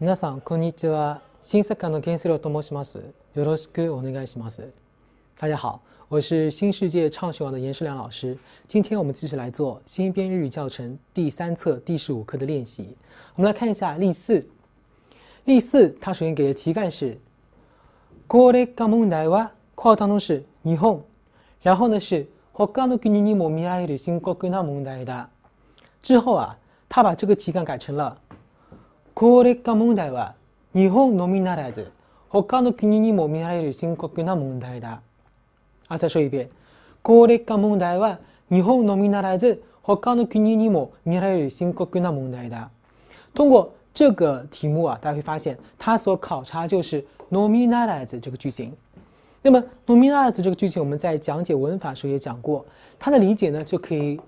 皆さんこんにちは。新世界の原書をと申します。よろしくお願いします。大家好，我是新世界畅学网的严世良老师。今天我们继续来做新编日语教程第三册第十五课的练习。我们来看一下例四。例四，它首先给的题干是。これが問題は括号当中是日本，然后呢是ほの国にも見られる新国が問題だ。之后啊，他把这个题干改成了。高龄化問題は日本のみならず他の国にも見られる深刻な問題だ。あさしょ一遍，高龄化問題は日本のみならず他の国にも見られる深刻な問題だ。通过这个题目啊，大家会发现它所考查就是のみならず这个句型。那么のみならず这个句型，我们在讲解文法时候也讲过，它的理解呢就可以。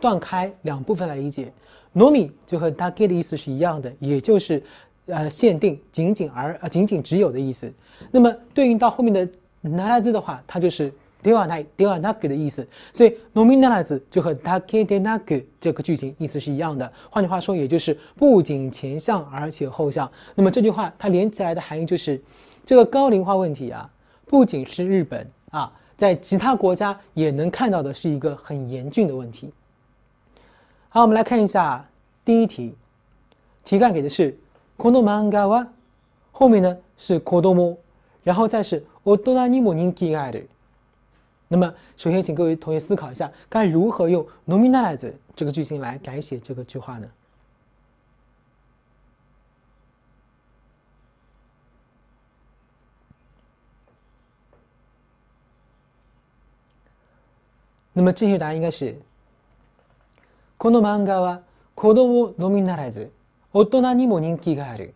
断开两部分来理解，农民就和他给的意思是一样的，也就是，呃，限定仅仅而呃仅仅只有的意思。那么对应到后面的拿来子的话，它就是 d e 奈第二那个的意思。所以农民拿来子就和他给的那个这个句型意思是一样的。换句话说，也就是不仅前项而且后项。那么这句话它连起来的含义就是，这个高龄化问题啊，不仅是日本啊，在其他国家也能看到的是一个很严峻的问题。好，我们来看一下第一题。题干给的是 k o d o m a n g a w a 后面呢是 k o o 然后再是 “odono ni mo ninki 那么，首先请各位同学思考一下，该如何用 n o m i n a r a z 这个句型来改写这个句话呢？那么正确答案应该是。この漫画は子供のみならず大人にも人気がある。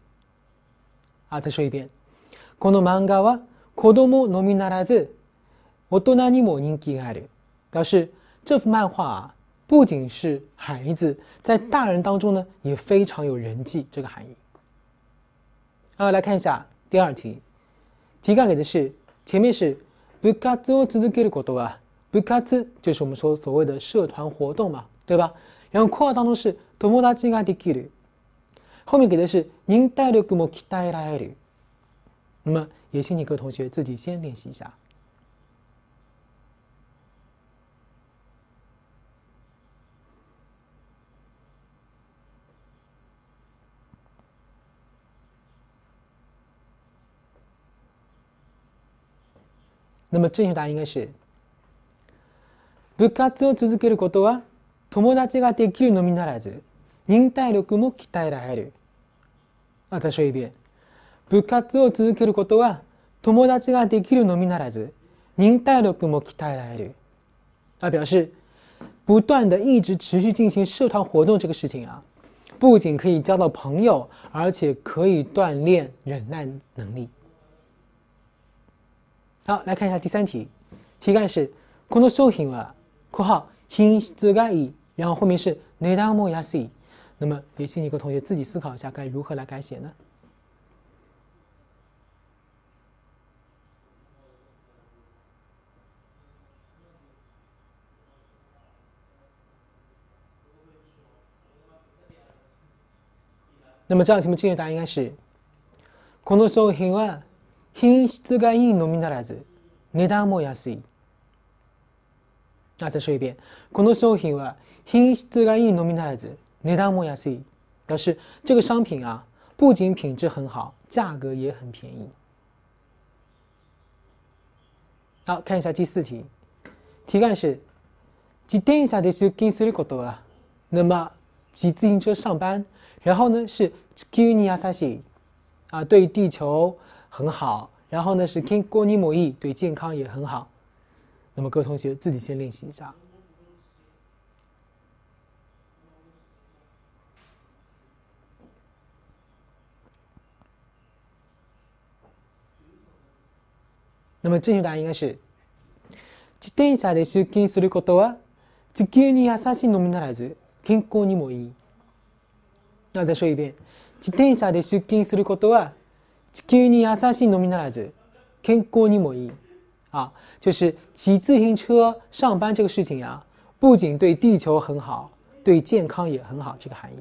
あ、再说一遍。この漫画は子供のみならず大人にも人気がある。表示这幅漫画不仅是孩子，在大人当中呢也非常有人气这个含义。啊，来看一下第二题，题干给的是前面是部活を続けることは部活就是我们说所谓的社团活动嘛，对吧？然后扩当中是友達ができる。后面给的是忍耐力も鍛えられる。那么也请你各位同学自己先练习一下。那么正确答案应该是部活を続けることは友達ができるのみならず、忍耐力も鍛えられる。私は言え、部活を続けることは、友達ができるのみならず、忍耐力も鍛えられる。他表示，不断的一直持续进行社团活动这个事情啊，不仅可以交到朋友，而且可以锻炼忍耐能力。好，来看一下第三题，题干是この商品は（括号品質がいい）然后后面是“値段も安い”。那么，也请一个同学自己思考一下，该如何来改写呢？那么这道题目正确答案应该是：“この商品は品質がいいのみならず値段も安い。”那再说一遍，この商品は品質がいいの产品です。値段も安い，表示这个商品啊，不仅品质很好，价格也很便宜。好看一下第四题，题干是、自転車で行く金すりこど啊。那么骑自行车上班，然后呢是、地球に優しい，啊对地球很好，然后呢是、健康にもいい，对健康也很好。那么各位同学自己先练习一下。那么正确答案应该是：自転車で出勤することは地球に優しいのみならず健康にもいい。那再说一遍：自転車で出勤することは地球に優しいのみならず健康にもいい。啊，就是骑自行车上班这个事情呀，不仅对地球很好，对健康也很好，这个含义。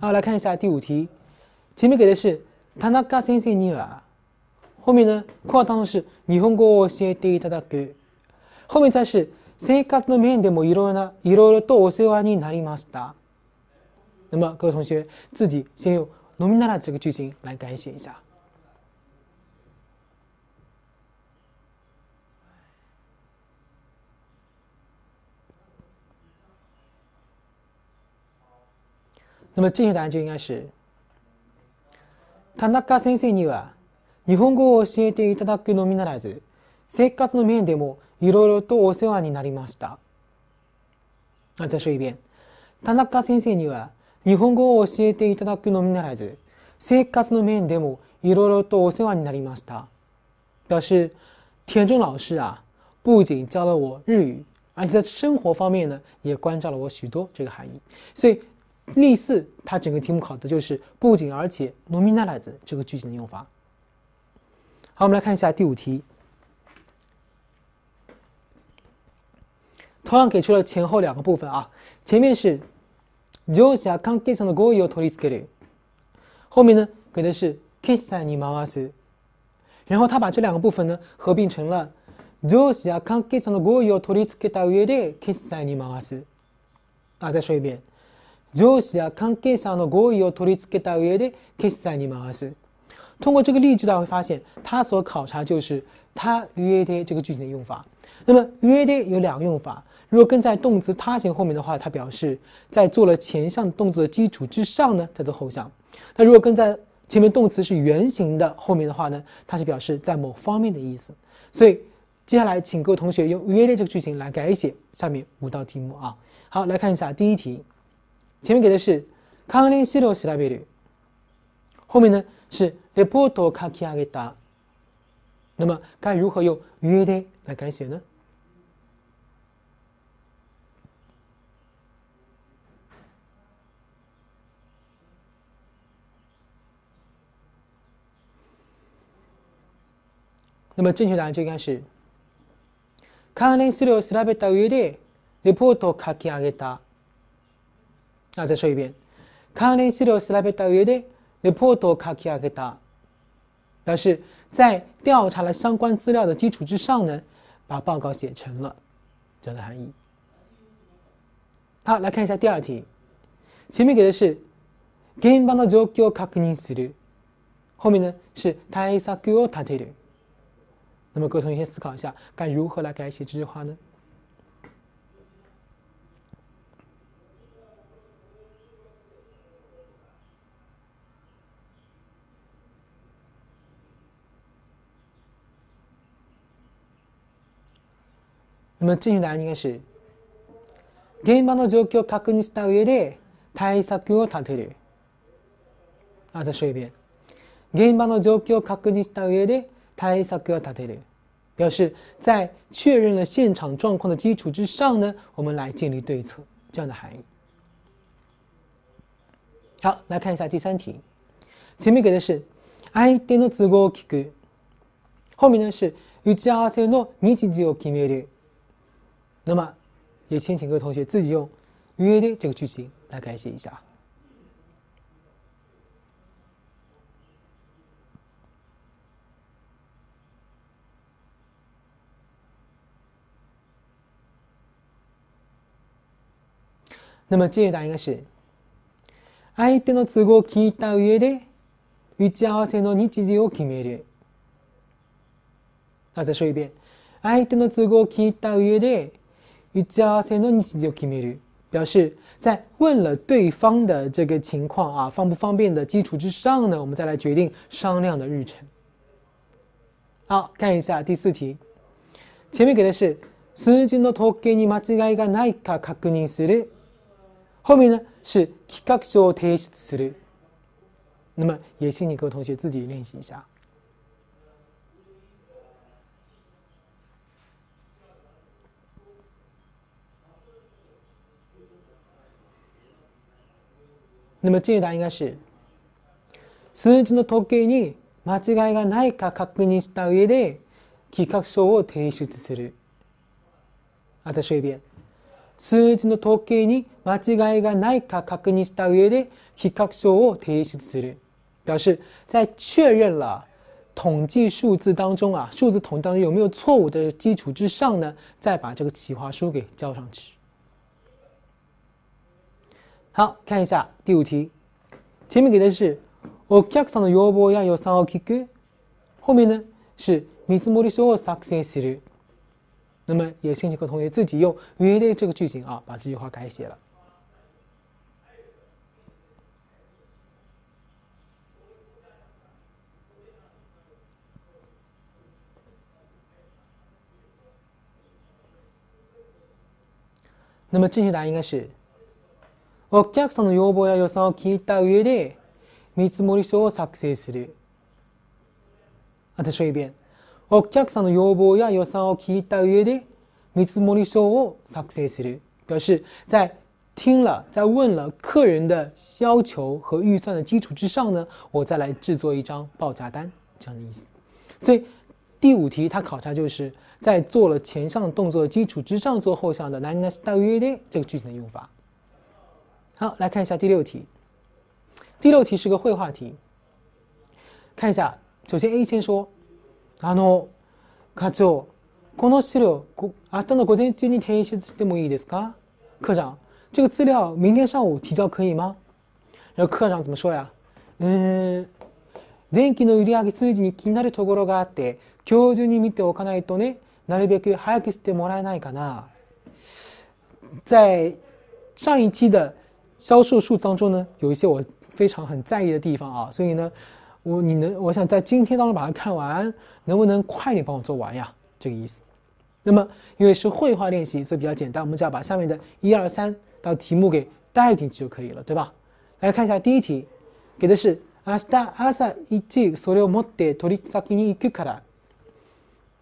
好，来看一下第五题，前面给的是タナガ先生に、后面呢，括号当中是日本語を教えていただく，后面才是生活の面でもいろいろいろいろとお世話になりました。那么各位同学自己先用のみなら这个句型来改写一下。那么正确答案就应该是田中先生には日本語を教えていただくのみならず生活の面でもいろいろとお世話になりました。再说一遍。田中先生には日本語を教えていただくのみならず生活の面でもいろいろとお世話になりました。表示田中老师啊，不仅教了我日语，而且在生活方面呢，也关照了我许多这个含义。所以例四，它整个题目考的就是不仅而且农民奶奶子这个句型的用法。好，我们来看一下第五题，同样给出了前后两个部分啊，前面是ジョウシャカンケイさんのごゆを取り付ける，后面呢给的是ケイ m んに回す，然后他把这两个部分呢合并成了ジョ t シャカンケイさんのごゆを取り付けた上でケイさんに回す，啊，再说一遍。就是啊，関係者の行為を取り付けた上で決断になす。通过这个例句，大家会发现，他所考察就是“他约的”这个句型的用法。那么，“约的”有两个用法：如果跟在动词他形后面的话，它表示在做了前项动作的基础之上呢，再做后项；那如果跟在前面动词是原型的后面的话呢，它是表示在某方面的意思。所以，接下来请各位同学用“约的”这个句型来改写下面五道题目啊。好，来看一下第一题。前面给的是関連資料を調べる，後面呢是レポートを書き上げた。那么该如何用约で来改写呢？那么正确答案就应该是関連資料を調べた上でレポートを書き上げた。那再说一遍，カニシルスラベダユデレポトカキアゲ达。但是在调查了相关资料的基础之上呢，把报告写成了这样的含义。好，来看一下第二题，前面给的是原版的状況確認する，后面呢是対策を立てる。那么各位同学先思考一下，该如何来改写这句话呢？那么正确答案应该是現場の状況を確認した上で対策を立てる。あ、再说一遍。現場の状況を確認した上で対策を立てる。表示在确认了现场状况的基础之上呢，我们来建立对策，这样的含义。好，来看一下第三题。前面给的是相手の都合を聞く，后面呢是打ち合わせの日時を決める。那么，也先请各位同学自己用“约的”这个句型来改写一下。那么正确答案应该是，相手の都合を聞いた上で打ち合わせの日時を決める。那再说一遍，相手の都合を聞いた上で加先多尼奇就 Kimi 表示，在问了对方的这个情况啊，方不方便的基础之上呢，我们再来决定商量的日程。好，看一下第四题，前面给的是斯诺托给你马后面呢是那么也请你各位同学自己练习一下。那么这一答应该是数字の時計に間違いがないか確認した上で企画書を提出する。あたし一遍。数字の時計に間違いがないか確認した上で企画書を提出する。表示在确认了统计数字当中啊，数字统当中有没有错误的基础之上呢，再把这个企划书给交上去。好，看一下第五题。前面给的是お客さんの要望や予算を聞く，后面呢是見積もりさんはサクる。那么，有兴趣的同学自己用 r e a l y 这个句型啊，把这句话改写了。那么正确答案应该是。お客さんの要望や予算を聞いた上で見積書を作成する。私は言う。お客さんの要望や予算を聞いた上で見積書を作成する。表示在听了、在问了客人的要求和预算的基础之上呢，我再来制作一张报价单，这样的意思。所以第五题它考察就是在做了前向动作的基础之上做后向的。ninjas d 这个句型的用法。好，来看一下第六题。第六题是个绘画题。看一下，首先 A 先说：“あの課長、この資料明日の午前中に提出してもいいですか？”科长，这个资料明天上午提交可以吗？然后科长怎么说呀？嗯，前期の売上数字に気になるところがあって、今日中に見ておかないとね、なるべく早くしてもらえないかな。在上一期的销售数当中呢，有一些我非常很在意的地方啊，所以呢，我你能我想在今天当中把它看完，能不能快点帮我做完呀？这个意思。那么因为是绘画练习，所以比较简单，我们只要把下面的“一、二、三”道题目给带进去就可以了，对吧？来看一下第一题，给的是“あした朝一時それを持って取り i k に行くから”。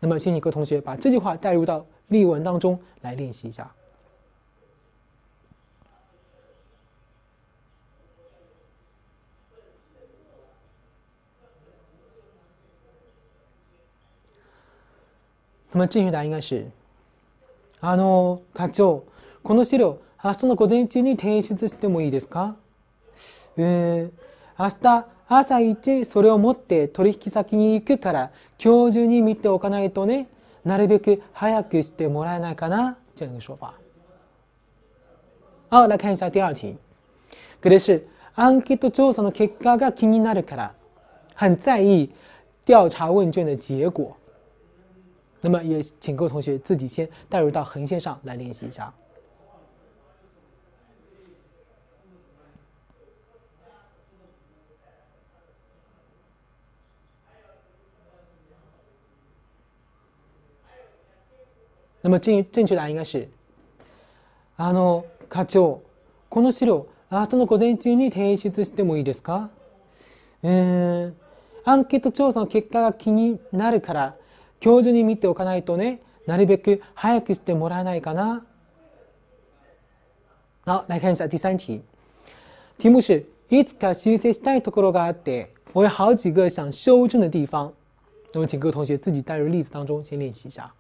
那么，请你各位同学把这句话带入到例文当中来练习一下。那么正确答案应该是，あの課長、この資料明日の午前中に提出してもいいですか？えー、明日朝一それを持って取引先に行くから今日中に見ておかないとね。なるべく早くしてもらえないかな？这样一个说法。好，来看一下第二题。格列是アンケート調査の結果が気になるから，很在意调查问卷的结果。那么也请各位同学自己先代入到横线上来练习一下。那么，请请出来应该是，啊，那个科长，この資料、あとの午前中に提出してもいいですか？えーアンケート調査の結果が気になるから。教授に見ておかないとねなるべく早くしてもらえないかな。好，来看一下第三题，题目是いつか修正したいところがあって，我有好几个想修正的地方。那么，请各位同学自己带入例子当中先练习一下。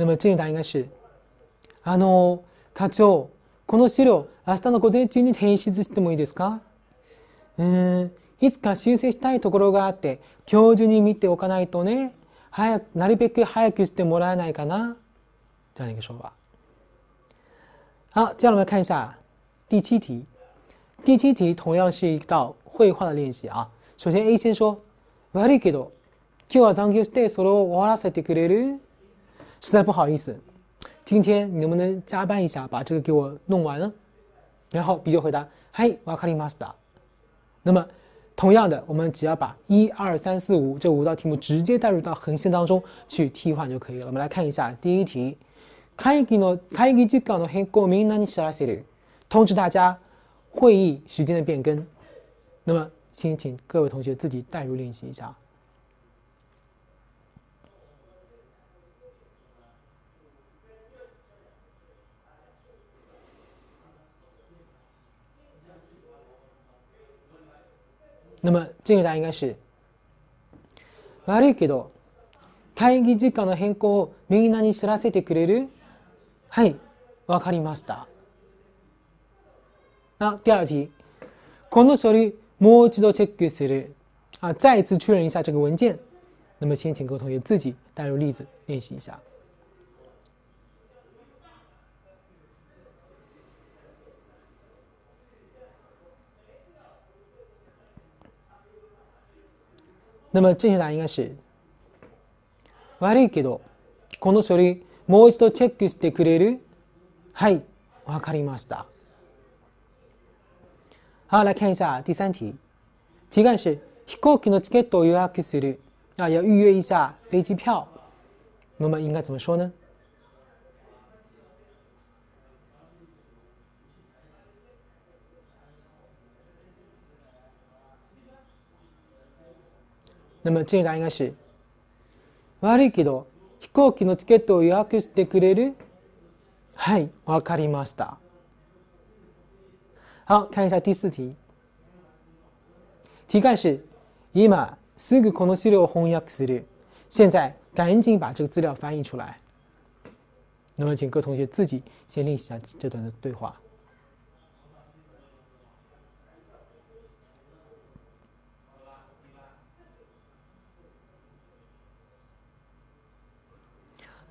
那么答应该是あの課長この資料明日の午前中に提出してもいいですかうんいつか修正したいところがあって教授に見ておかないとね早くなるべく早くしてもらえないかな这样一个说法。好，接下来我们看一下第七题。第七题同样是一道绘画的练习啊。首先 A 先说，悪いけど、今日は残業してそれを終わらせてくれる？实在不好意思，今天你能不能加班一下，把这个给我弄完呢？然后 B 就回答，嘿，瓦卡里马斯塔。那么，同样的，我们只要把一二三四五这五道题目直接带入到横线当中去替换就可以了。我们来看一下第一题，通知大家会议时间的变更。那么，先请各位同学自己代入练习一下。那么正确答案应该是悪いけど会議時間の変更をみんなに知らせてくれるはいわかりました那第二题この書類もう一度チェックする啊再次确认一下这个文件那么先请各位同学自己带入例子练习一下那么正确答案应该是悪いけどこの書類もう一度チェックしてくれるはいわかりました好来看一下第三题题干是飛行機のチケットを予約するあ、要预约一下飞机票那么应该怎么说呢那么竟然应该是悪いけど飛行機のチケットを予約してくれるはいわかりました好看一下第四题题干是今すぐこの資料を翻訳する现在赶紧把这个资料翻译出来那么请各同学自己先练习一下这段的对话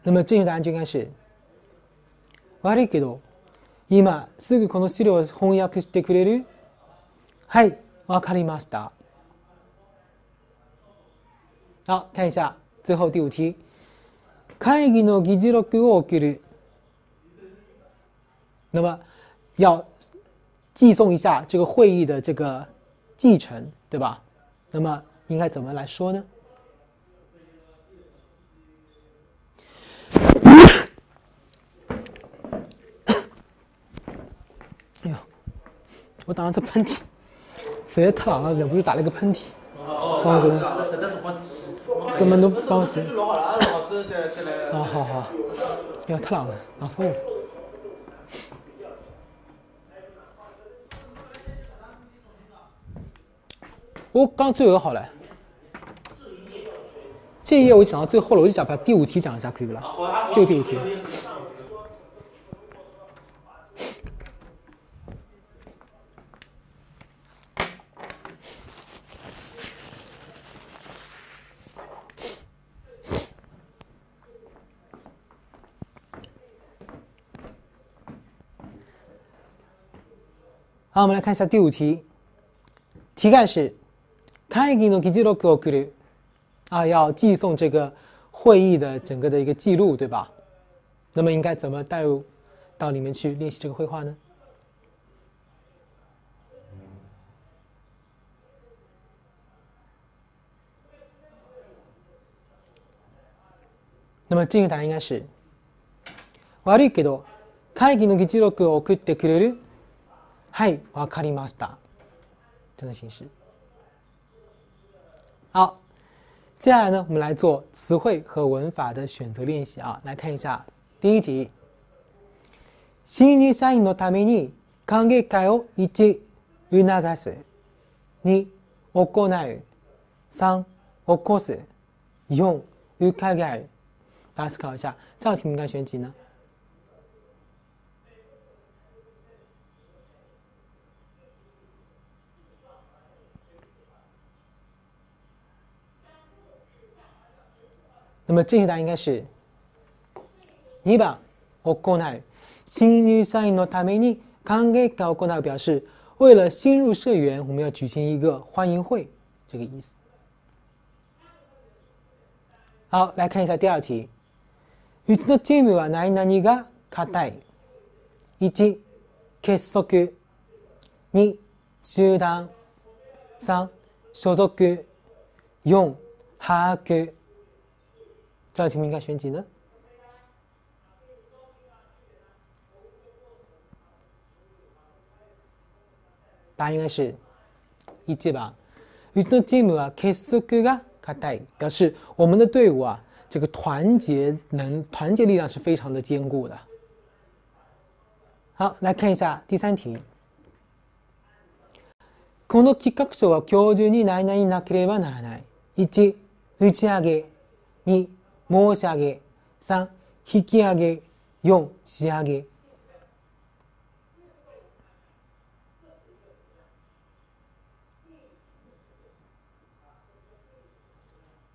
那么正确答案就应该是悪いけど今すぐこの資料を翻訳してくれるはいわかりました好看一下最后第五题会議の議事録を送る那么要寄送一下这个会议的这个继承对吧那么应该怎么来说呢我打了时喷嚏，实在太冷了，忍不住打了个喷嚏。哦哦。根本都不好受。啊好好，因为太冷了，难受。我刚最后好了，这一页我讲到最后了，我就讲把第五题，讲一下可以不啦？就第五题。那我们来看一下第五题，题干是，会議の議事録を送る，啊，要寄送这个会议的整个的一个记录，对吧？那么应该怎么带入到里面去练习这个绘画呢？那么正确答案应该是，悪いけど会議の議事録を送ってくれる。嗨，我要卡里马斯达，这种形式。好，接下来呢，我们来做词汇和文法的选择练习啊，来看一下第一题。一、新年上映のために、観劇会を一、運す、二、行う、三、行う、四、行う。大家思考一下，这道题应该选几呢？那么正确答案应该是二把行う。新入社員のために歓迎会行う表示，为了新入社员，我们要举行一个欢迎会，这个意思。好，来看一下第二题。うちのチームはなにが固い？一結束、二集団、三所属、四把握。这题目应该选几呢？答案应该是一句吧。啊，个表示我们的队伍啊，这个团结能团结力量是非常的坚固的。好，来看一下第三题。この企画書は日中に何々なければならない。一打ち上げ、二申し上げ、三引き上げ、4仕上げ。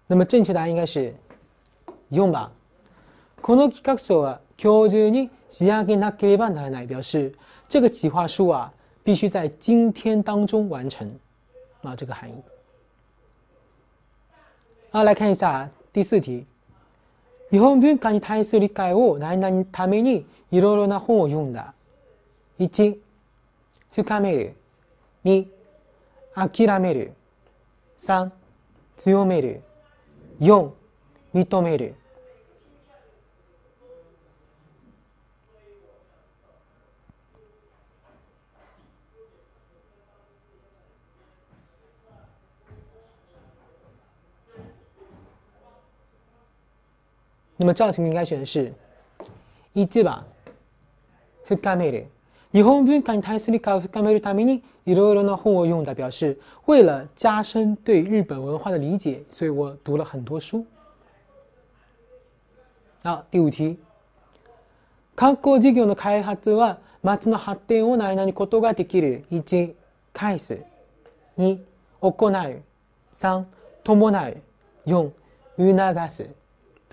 那么正确答案应该是用吧。この企画書は今日に仕上げなければならない、表示这个企划书啊必须在今天当中完成啊这个含义。啊，来看一下第四题。日本文化に対する理解を学んためにいろいろな本を読んだ。1、深める。2、諦める。3、強める。4、認める。那么造型应该选的是1番深める日本文化に対する理解を深めるためにいろいろな本を読んだ表示为了加深对日本文化的理解所以我读了很多书あ第五题観光事業の開発は町の発展を何々ことができる一、返す二、行う三、伴う四、促す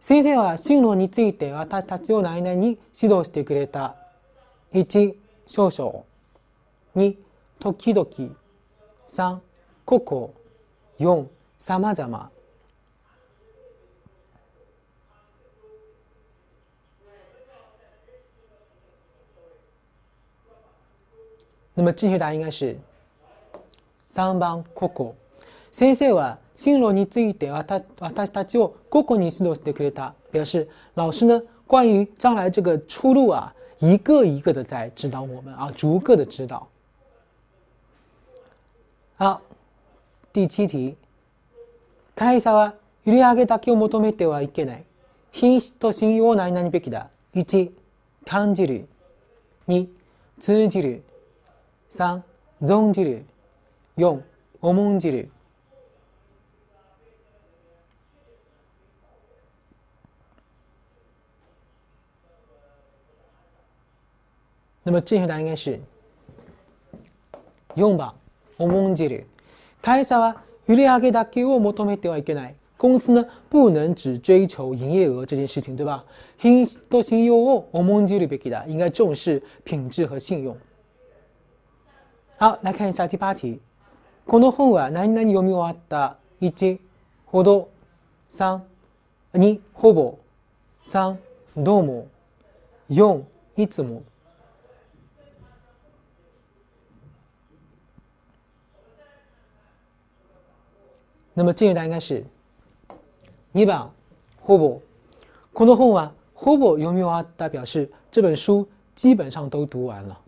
先生は進路について私たちを内々に指導してくれた。1、少々。2、時々。3、個々。4、様々。那么答应该是3番、ここ先生は进入について私私たちを個々に指導してくれた。表示老师呢，关于将来这个出路啊，一个一个的在指导我们啊，逐个的指导。好，第七题。会社は売り上げだけを求めてはいけない。品質と信用をないなにべきだ。1、感じる。2、通じる。3、存じる。4、重んじる。那么正确答案应该是4番重んじる会社は売り上げだけを求めてはいけない公司呢不能只追求营业额这件事情，对吧？品質と信用を重んじるべきだ，应该重视品质和信用。好，来看一下第八题。この本は何々読み終わった1ほど3 2ほぼ3どうも4いつも那么敬语答案是2番ほぼ。この本はほぼ読み終わった表示这本书基本上都读完了。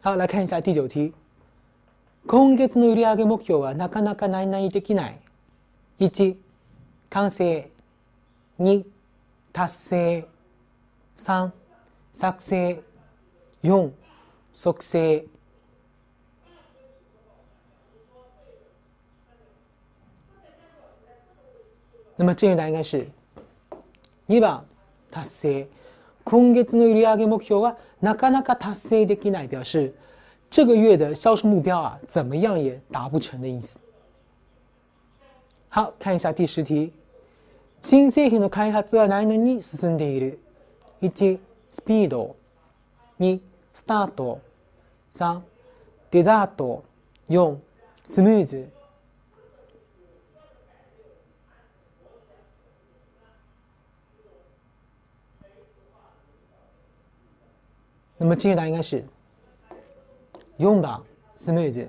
好，来看一下第九题。今月の売上目標はなかなか内々できない。1、完成。2、達成。3、作成。4、促成。那么正确答案应该是二番達成。今月の売上目標はなかなか達成できない，表示这个月的销售目标啊，怎么样也达不成的意思。好，看一下第十题。新製品の開発はないに進んでいる。1、スピード。2、スタート。3、デザート。4、スムーズ。那么正确答案应该是4番、smooth。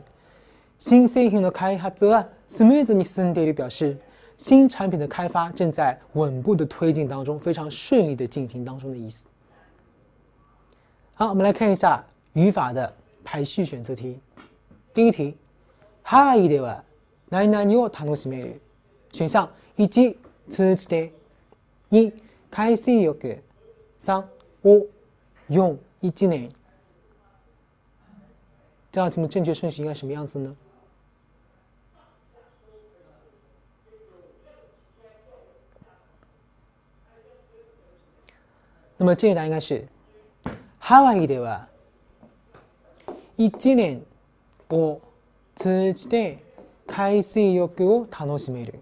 新製品の開発は、smooth に進んでいる表示。新产品的开发正在稳步的推进当中，非常顺利的进行当中的意思。好，我们来看一下语法的排序选择题。第一题、はいでは、来来牛タヌシメ。选项、1つうて、2海水浴、三、を、用。一年，这道题目正确顺序应该什么样子呢？那么这答案应该是，ハワイでは一年を通じて海水浴を楽しめる，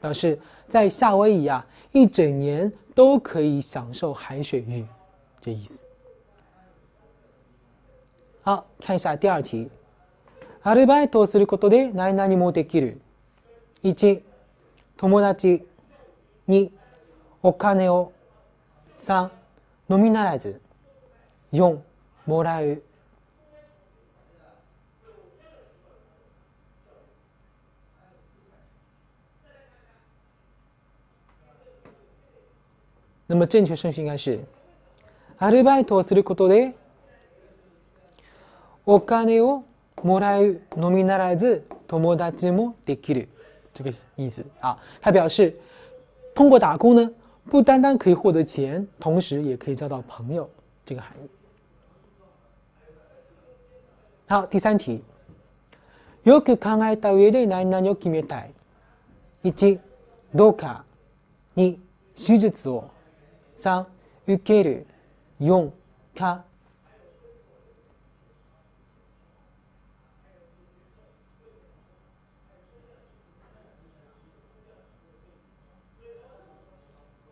表示在夏威夷啊，一整年都可以享受海水浴，这意思。あ、看一下第二题。アルバイトをすることで何々もできる。1、友達。2、お金を。3、のみならず。4、もらう。那么正确顺序应该是，アルバイトをすることでお金をもらうのみならず友達もできる。这个意思啊，他表示，通过打工呢，不单单可以获得钱，同时也可以交到朋友，这个含义。好，第三题，よく考えた上で何々を決めたい。一、どうか。二、手術を。三、受ける。四、か。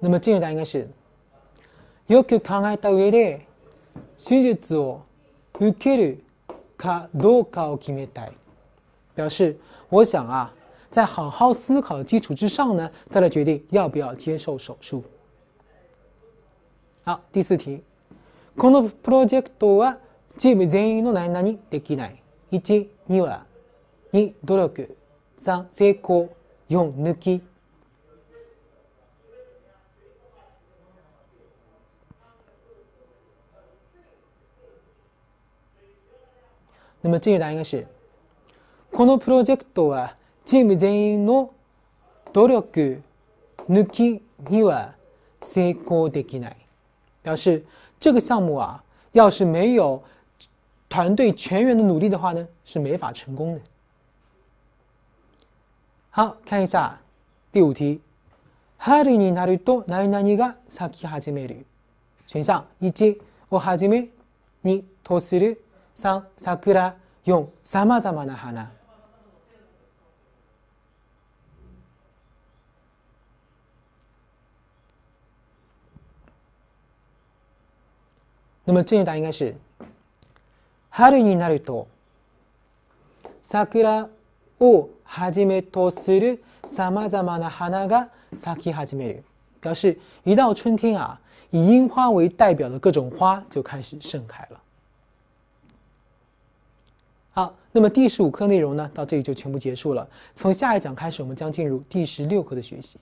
なむ重应该是よく考えた上で手術を受けるかどうかを決めたい表示我想啊在好好思考的基础之上呢，再来决定要不要接受手术。好，第四题，このプロジェクトはチーム全員の何々できない。一、二は、2、努力、三成功、四抜き。那么这个答案是このプロジェクトはチーム全員の努力抜きには成功できない。表示这个项目啊，要是没有团队全员的努力的话呢，是没法成功的。好，看一下第五题，春になると何々が咲き始める。选项一をはめにとする3桜4さまざまな花那么正确段案应该是春になると桜をはじめとするさまざまな花が咲き始める。表示一到春天啊，以樱花为代表的各种花就开始盛开了。那么第十五课内容呢，到这里就全部结束了。从下一讲开始，我们将进入第十六课的学习。